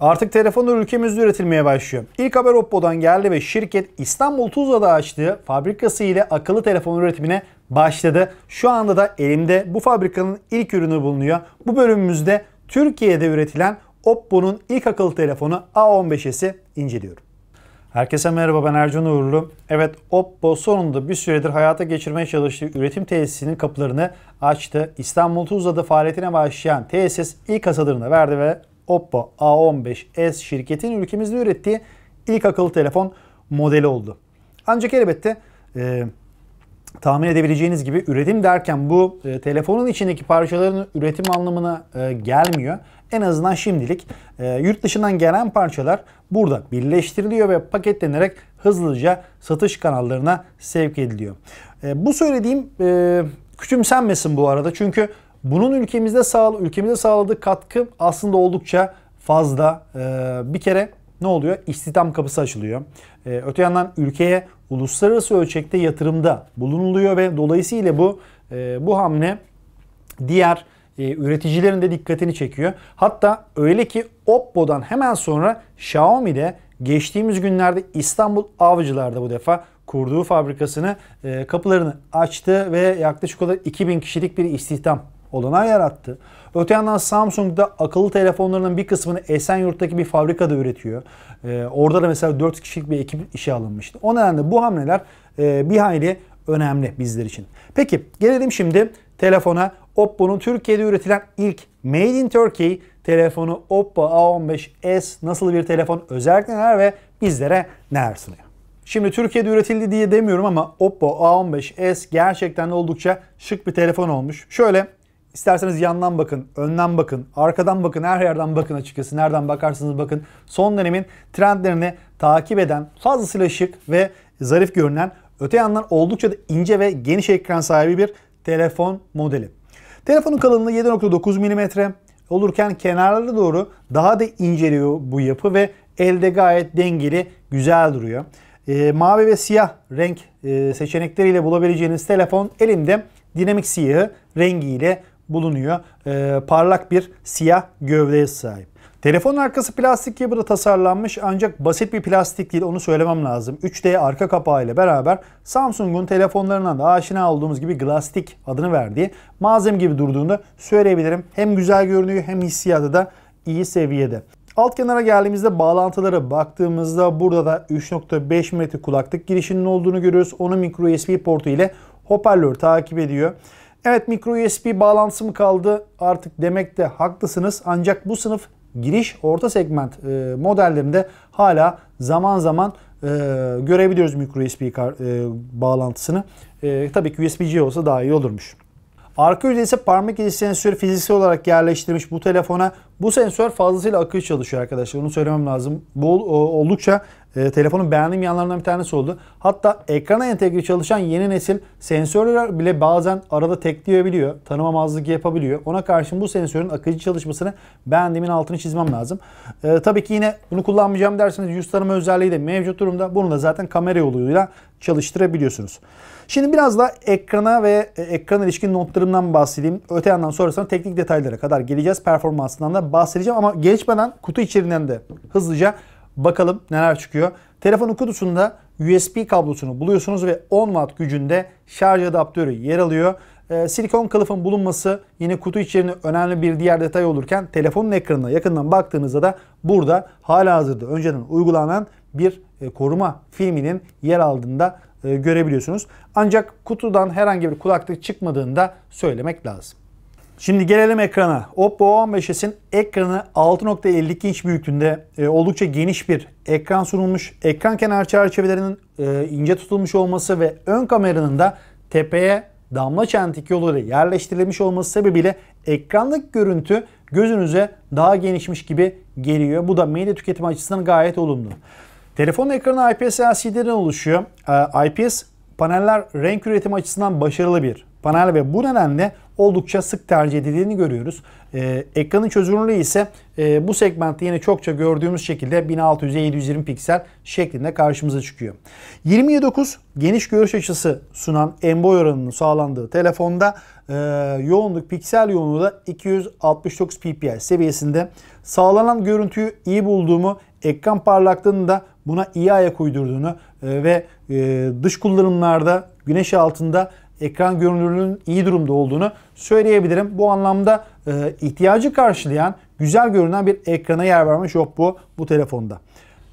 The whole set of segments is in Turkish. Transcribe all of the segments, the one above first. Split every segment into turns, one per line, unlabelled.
Artık telefonlar ülkemizde üretilmeye başlıyor. İlk haber Oppo'dan geldi ve şirket İstanbul Tuzla'da açtığı fabrikası ile akıllı telefon üretimine başladı. Şu anda da elimde bu fabrikanın ilk ürünü bulunuyor. Bu bölümümüzde Türkiye'de üretilen Oppo'nun ilk akıllı telefonu A15'si inceliyorum. Herkese merhaba ben Ercan Uğurlu. Evet Oppo sonunda bir süredir hayata geçirmeye çalıştığı üretim tesisinin kapılarını açtı. İstanbul Tuzla'da faaliyetine başlayan tesis ilk kasalarını verdi ve Oppo A15s şirketin ülkemizde ürettiği ilk akıllı telefon modeli oldu. Ancak elbette e, tahmin edebileceğiniz gibi üretim derken bu e, telefonun içindeki parçaların üretim anlamına e, gelmiyor. En azından şimdilik e, yurt dışından gelen parçalar burada birleştiriliyor ve paketlenerek hızlıca satış kanallarına sevk ediliyor. E, bu söylediğim e, küçümsenmesin bu arada çünkü bunun ülkemizde sağ, ülkemize sağladığı katkı aslında oldukça fazla. Ee, bir kere ne oluyor? İstihdam kapısı açılıyor. Ee, öte yandan ülkeye uluslararası ölçekte yatırımda bulunuluyor ve dolayısıyla bu e, bu hamle diğer e, üreticilerin de dikkatini çekiyor. Hatta öyle ki Oppo'dan hemen sonra Xiaomi de geçtiğimiz günlerde İstanbul Avcılar'da bu defa kurduğu fabrikasını e, kapılarını açtı ve yaklaşık olarak 2000 kişilik bir istihdam olanağı yarattı. Öte yandan Samsung da akıllı telefonlarının bir kısmını Esenyurt'taki bir fabrikada üretiyor. Ee, orada da mesela 4 kişilik bir ekip işe alınmıştı. O nedenle bu hamleler e, bir hayli önemli bizler için. Peki gelelim şimdi telefona. Oppo'nun Türkiye'de üretilen ilk Made in Turkey telefonu Oppo A15s nasıl bir telefon özellikle neler ve bizlere neler sunuyor? Şimdi Türkiye'de üretildi diye demiyorum ama Oppo A15s gerçekten de oldukça şık bir telefon olmuş. Şöyle İsterseniz yandan bakın, önden bakın, arkadan bakın, her yerden bakın açıkçası. Nereden bakarsanız bakın. Son dönemin trendlerini takip eden fazlasıyla şık ve zarif görünen öte yandan oldukça da ince ve geniş ekran sahibi bir telefon modeli. Telefonun kalınlığı 7.9 mm olurken kenarlara doğru daha da inceliyor bu yapı ve elde gayet dengeli, güzel duruyor. E, mavi ve siyah renk e, seçenekleriyle bulabileceğiniz telefon elimde dinamik siyahı rengiyle bulunuyor. E, parlak bir siyah gövdeye sahip. Telefon arkası plastik gibi tasarlanmış ancak basit bir plastik değil onu söylemem lazım. 3D arka kapağı ile beraber Samsung'un telefonlarından da aşina olduğumuz gibi Glastik adını verdiği malzeme gibi durduğunu söyleyebilirim. Hem güzel görünüyor hem hissiyatı da iyi seviyede. Alt kenara geldiğimizde bağlantılara baktığımızda burada da 3.5 mm kulaklık girişinin olduğunu görüyoruz. Onu micro USB portu ile hoparlör takip ediyor. Evet micro USB bağlantısı mı kaldı artık demekte de haklısınız. Ancak bu sınıf giriş orta segment e, modellerinde hala zaman zaman e, görebiliyoruz micro USB e, bağlantısını. E, tabii ki USB-C olsa daha iyi olurmuş. Arka yüzey ise parmak izi sensörü fiziksel olarak yerleştirmiş bu telefona. Bu sensör fazlasıyla akıcı çalışıyor arkadaşlar. Onu söylemem lazım. Bu oldukça e, telefonun beğendiğim yanlarından bir tanesi oldu. Hatta ekrana entegre çalışan yeni nesil sensörler bile bazen arada tekleyebiliyor. Tanımamazlık yapabiliyor. Ona karşın bu sensörün akıcı çalışmasını beğendiğimin altını çizmem lazım. E, tabii ki yine bunu kullanmayacağım derseniz yüz tanıma özelliği de mevcut durumda. Bunu da zaten kamera yoluyla çalıştırabiliyorsunuz. Şimdi biraz da ekrana ve e, ekran ilişkin notlarımdan bahsedeyim. Öte yandan sonrasında teknik detaylara kadar geleceğiz. Performansından da bahsedeceğim ama geçmeden kutu içeriğinden de hızlıca Bakalım neler çıkıyor. Telefonun kutusunda USB kablosunu buluyorsunuz ve 10 watt gücünde şarj adaptörü yer alıyor. E, silikon kılıfın bulunması yine kutu içeriğinde önemli bir diğer detay olurken telefonun ekranına yakından baktığınızda da burada hala hazırda önceden uygulanan bir e, koruma filminin yer aldığında e, görebiliyorsunuz. Ancak kutudan herhangi bir kulaklık çıkmadığında söylemek lazım. Şimdi gelelim ekrana. Oppo a 15in ekranı 6.52 inç büyüklüğünde e, oldukça geniş bir ekran sunulmuş. Ekran kenar çerçevelerinin e, ince tutulmuş olması ve ön kameranın da tepeye damla çentik yoluyla yerleştirilmiş olması sebebiyle ekranlık görüntü gözünüze daha genişmiş gibi geliyor. Bu da medya tüketimi açısından gayet olumlu. Telefon ekranı IPS LCD'den oluşuyor. E, IPS paneller renk üretimi açısından başarılı bir panel ve bu nedenle oldukça sık tercih edildiğini görüyoruz. Ee, ekranın çözünürlüğü ise e, bu segmentte yine çokça gördüğümüz şekilde 1600-720 piksel şeklinde karşımıza çıkıyor. 29 geniş görüş açısı sunan en-boy oranının sağlandığı telefonda e, yoğunluk piksel yoğunluğu da 269 ppi seviyesinde. Sağlanan görüntüyü iyi bulduğumu, ekran parlaklığını da buna iyi ayak uydurduğunu e, ve e, dış kullanımlarda güneş altında ekran görünürlüğünün iyi durumda olduğunu söyleyebilirim. Bu anlamda e, ihtiyacı karşılayan güzel görünen bir ekrana yer vermiş Oppo bu telefonda.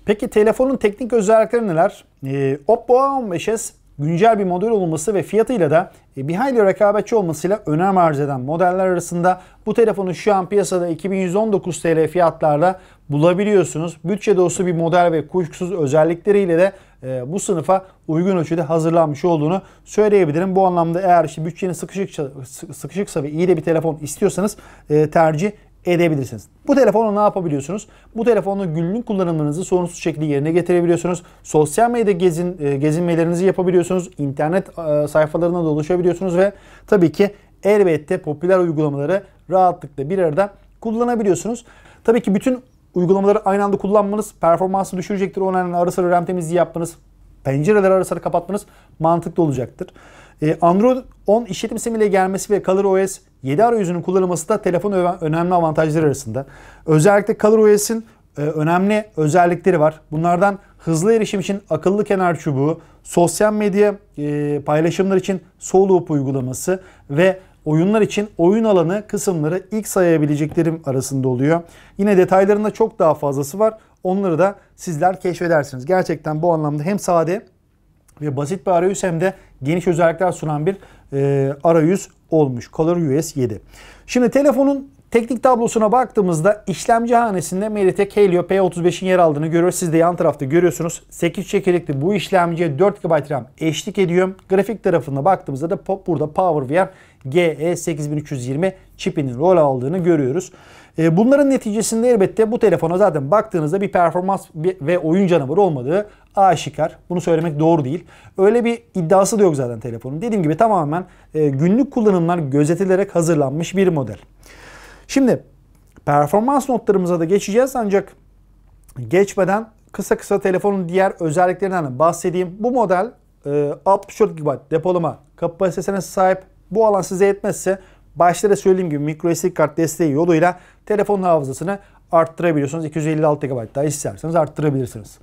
Peki telefonun teknik özellikleri neler? E, Oppo A15s güncel bir model olması ve fiyatıyla da e, bir hayli rekabetçi olmasıyla önem arz eden modeller arasında bu telefonu şu an piyasada 2119 TL fiyatlarla bulabiliyorsunuz. Bütçe dostu bir model ve kuşkusuz özellikleriyle de e, bu sınıfa uygun ölçüde hazırlanmış olduğunu söyleyebilirim. Bu anlamda eğer işte bütçeniz sıkışık, sıkışıksa ve iyi de bir telefon istiyorsanız e, tercih edebilirsiniz. Bu telefonla ne yapabiliyorsunuz? Bu telefonla günlük kullanımlarınızı sorunsuz şekilde yerine getirebiliyorsunuz. Sosyal medya gezin, e, gezinmelerinizi yapabiliyorsunuz. İnternet sayfalarına dolaşabiliyorsunuz ve tabii ki elbette popüler uygulamaları rahatlıkla bir arada kullanabiliyorsunuz. Tabii ki bütün uygulamaları aynı anda kullanmanız performansı düşürecektir. O nedenle ara sıra RAM temizliği yapmanız, pencereleri ara sıra kapatmanız mantıklı olacaktır. E, Android 10 işletim sistemiyle gelmesi ve ColorOS 7 arayüzünün kullanılması da telefon önemli avantajları arasında. Özellikle ColorOS'in e, önemli özellikleri var. Bunlardan hızlı erişim için akıllı kenar çubuğu, sosyal medya e, paylaşımlar için Soloop uygulaması ve oyunlar için oyun alanı kısımları ilk sayabileceklerim arasında oluyor. Yine detaylarında çok daha fazlası var. Onları da sizler keşfedersiniz. Gerçekten bu anlamda hem sade ve basit bir arayüz hem de geniş özellikler sunan bir e, arayüz olmuş. Color US 7. Şimdi telefonun Teknik tablosuna baktığımızda işlemci hanesinde Mediatek Helio P35'in yer aldığını görüyoruz. Siz de yan tarafta görüyorsunuz. 8 çekirdekli bu işlemciye 4 GB RAM eşlik ediyor. Grafik tarafında baktığımızda da burada PowerVR GE8320 çipinin rol aldığını görüyoruz. E, bunların neticesinde elbette bu telefona zaten baktığınızda bir performans ve oyun canavarı olmadığı aşikar. Bunu söylemek doğru değil. Öyle bir iddiası da yok zaten telefonun. Dediğim gibi tamamen e, günlük kullanımlar gözetilerek hazırlanmış bir model. Şimdi performans notlarımıza da geçeceğiz ancak geçmeden kısa kısa telefonun diğer özelliklerinden bahsedeyim. Bu model e, 64 GB depolama kapasitesine sahip. Bu alan size yetmezse başta da söylediğim gibi SD kart desteği yoluyla telefonun hafızasını arttırabiliyorsunuz. 256 GB daha isterseniz arttırabilirsiniz.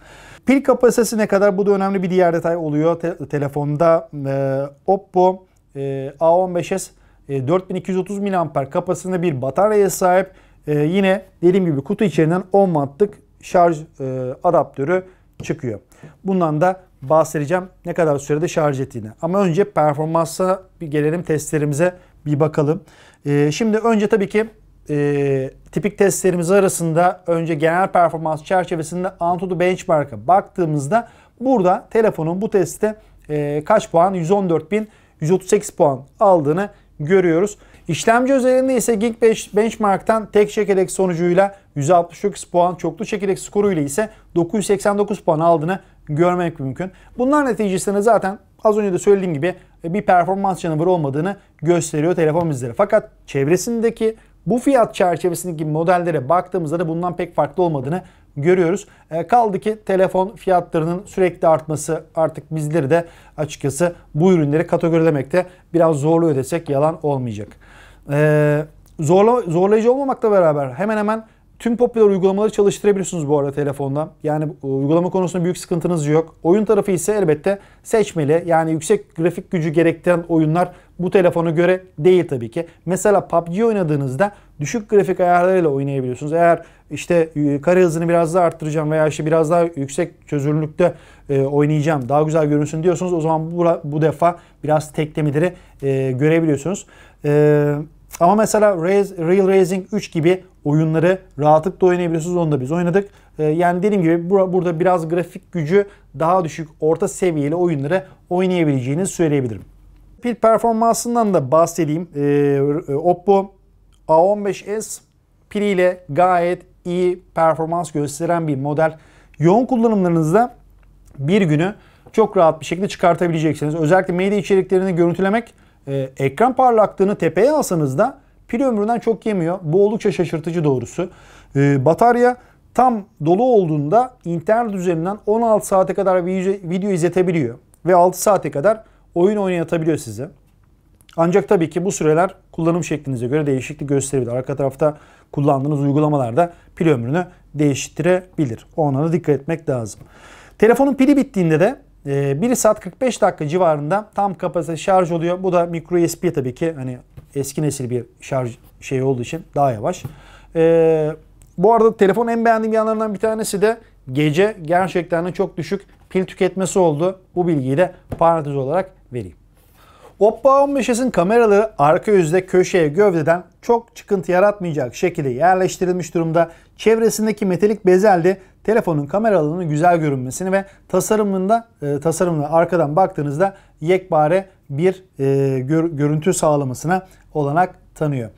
Pil kapasitesi ne kadar? Bu da önemli bir diğer detay oluyor. Te telefonda e, Oppo e, A15s 4230 e, mAh kapasitesinde bir bataryaya sahip. E, yine dediğim gibi kutu içerinden 10 wattlık şarj e, adaptörü çıkıyor. Bundan da bahsedeceğim ne kadar sürede şarj ettiğini. Ama önce performansa bir gelelim testlerimize bir bakalım. şimdi önce tabii ki tipik testlerimiz arasında önce genel performans çerçevesinde Antutu Benchmark'a baktığımızda burada telefonun bu testte kaç puan? 114.138 puan aldığını görüyoruz. İşlemci özelinde ise Geekbench Benchmark'tan tek çekirdek sonucuyla 169 puan, çoklu çekirdek skoruyla ise 989 puan aldığını görmek mümkün. Bunlar neticesinde zaten az önce de söylediğim gibi bir performans canavarı olmadığını gösteriyor telefon bizlere. Fakat çevresindeki bu fiyat çerçevesindeki modellere baktığımızda da bundan pek farklı olmadığını görüyoruz. E, kaldı ki telefon fiyatlarının sürekli artması artık bizleri de açıkçası bu ürünleri kategorilemekte biraz zorlu ödesek yalan olmayacak. E, zorla, zorlayıcı olmamakla beraber hemen hemen Tüm popüler uygulamaları çalıştırabilirsiniz bu arada telefonda. Yani uygulama konusunda büyük sıkıntınız yok. Oyun tarafı ise elbette seçmeli. Yani yüksek grafik gücü gerektiren oyunlar bu telefona göre değil tabii ki. Mesela PUBG oynadığınızda düşük grafik ayarlarıyla oynayabiliyorsunuz. Eğer işte e, kare hızını biraz daha arttıracağım veya işte biraz daha yüksek çözünürlükte e, oynayacağım, daha güzel görünsün diyorsunuz. O zaman bu, bu defa biraz teklemeleri görebiliyorsunuz. E, ama mesela Real Racing 3 gibi oyunları rahatlıkla oynayabiliyorsunuz. Onu da biz oynadık. Yani dediğim gibi burada biraz grafik gücü daha düşük orta seviyeli oyunları oynayabileceğini söyleyebilirim. Pil performansından da bahsedeyim. Ee, Oppo A15s piliyle gayet iyi performans gösteren bir model. Yoğun kullanımlarınızda bir günü çok rahat bir şekilde çıkartabileceksiniz. Özellikle medya içeriklerini görüntülemek, e, ekran parlaklığını tepeye alsanız da pil ömründen çok yemiyor. Bu oldukça şaşırtıcı doğrusu. E, batarya tam dolu olduğunda internet üzerinden 16 saate kadar video izletebiliyor ve 6 saate kadar oyun oynayatabiliyor size. Ancak tabii ki bu süreler kullanım şeklinize göre değişiklik gösterebilir. Arka tarafta kullandığınız uygulamalarda pil ömrünü değiştirebilir. Ona da dikkat etmek lazım. Telefonun pili bittiğinde de 1 e, saat 45 dakika civarında tam kapasite şarj oluyor. Bu da micro USB tabii ki hani eski nesil bir şarj şey olduğu için daha yavaş. Ee, bu arada telefon en beğendiğim yanlarından bir tanesi de gece gerçekten çok düşük pil tüketmesi oldu. Bu bilgiyi de parantez olarak vereyim. Oppo A15s'in kameraları arka yüzde köşeye gövdeden çok çıkıntı yaratmayacak şekilde yerleştirilmiş durumda. Çevresindeki metalik bezel de telefonun kameralarının güzel görünmesini ve tasarımında e, tasarımına arkadan baktığınızda yekpare bir e, gör, görüntü sağlamasına olanak tanıyor.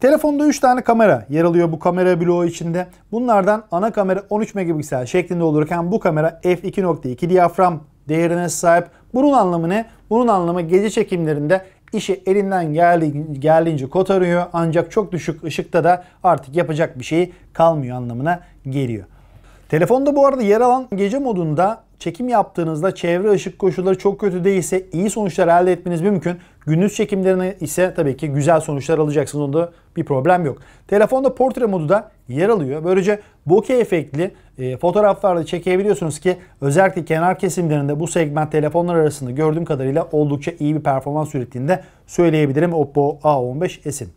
Telefonda 3 tane kamera yer alıyor bu kamera bloğu içinde. Bunlardan ana kamera 13 megapiksel şeklinde olurken bu kamera f2.2 diyafram değerine sahip bunun anlamı ne? Bunun anlamı gece çekimlerinde işi elinden geldiğince kotarıyor ancak çok düşük ışıkta da artık yapacak bir şey kalmıyor anlamına geliyor. Telefonda bu arada yer alan gece modunda çekim yaptığınızda çevre ışık koşulları çok kötü değilse iyi sonuçlar elde etmeniz mümkün. Gündüz çekimlerine ise tabii ki güzel sonuçlar alacaksınız onu da bir problem yok. Telefonda portre modu da yer alıyor. Böylece bokeh efektli e, fotoğraflarda çekebiliyorsunuz ki özellikle kenar kesimlerinde bu segment telefonlar arasında gördüğüm kadarıyla oldukça iyi bir performans ürettiğinde söyleyebilirim Oppo A15s'in.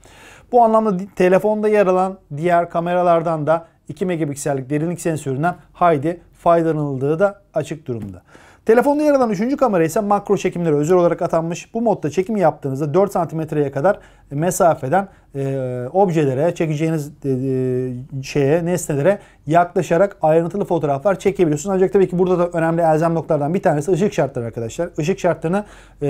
Bu anlamda telefonda yer alan diğer kameralardan da 2 megapiksellik derinlik sensöründen haydi faydalanıldığı da açık durumda. Telefonda yer alan 3. kamera ise makro çekimlere özel olarak atanmış. Bu modda çekim yaptığınızda 4 santimetreye kadar mesafeden e, objelere, çekeceğiniz e, e, şeye, nesnelere yaklaşarak ayrıntılı fotoğraflar çekebiliyorsunuz. Ancak tabii ki burada da önemli elzem noktalardan bir tanesi ışık şartları arkadaşlar. Işık şartlarını e,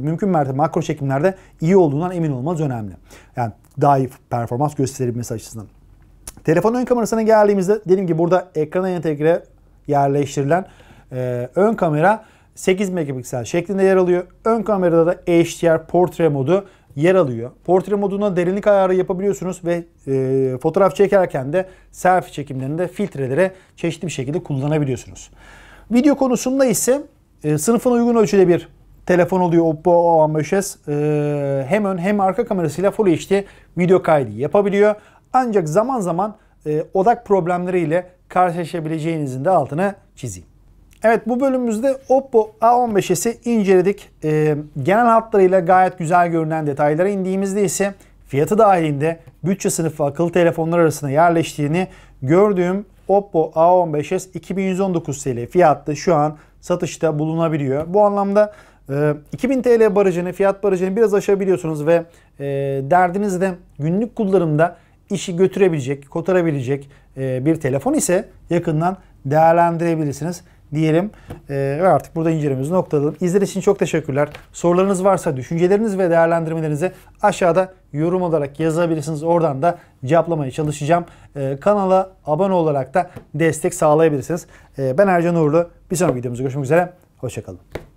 mümkün mertebe makro çekimlerde iyi olduğundan emin olmanız önemli. Yani daha iyi performans gösterebilmesi açısından. Telefon ön kamerasına geldiğimizde dediğim gibi burada ekrana entegre yerleştirilen e, ön kamera 8 megapiksel şeklinde yer alıyor. Ön kamerada da HDR portre modu yer alıyor. Portre moduna derinlik ayarı yapabiliyorsunuz ve e, fotoğraf çekerken de selfie çekimlerinde filtrelere çeşitli bir şekilde kullanabiliyorsunuz. Video konusunda ise e, sınıfına uygun ölçüde bir telefon oluyor Oppo A15s. E, hem ön hem arka kamerasıyla Full HD video kaydı yapabiliyor. Ancak zaman zaman e, odak problemleriyle karşılaşabileceğinizin de altını çizeyim. Evet bu bölümümüzde Oppo A15s'i inceledik. Ee, genel hatlarıyla gayet güzel görünen detaylara indiğimizde ise fiyatı dahilinde bütçe sınıfı akıllı telefonlar arasında yerleştiğini gördüğüm Oppo A15s 2119 TL fiyatta şu an satışta bulunabiliyor. Bu anlamda e, 2000 TL barajını, fiyat barajını biraz aşabiliyorsunuz ve e, derdiniz de günlük kullanımda işi götürebilecek, kotarabilecek e, bir telefon ise yakından değerlendirebilirsiniz diyelim e, ve artık burada incelememizi noktalayalım. İzlediğiniz için çok teşekkürler. Sorularınız varsa düşünceleriniz ve değerlendirmelerinizi aşağıda yorum olarak yazabilirsiniz. Oradan da cevaplamaya çalışacağım. E, kanala abone olarak da destek sağlayabilirsiniz. E, ben Ercan Uğurlu. Bir sonraki videomuzda görüşmek üzere. Hoşçakalın.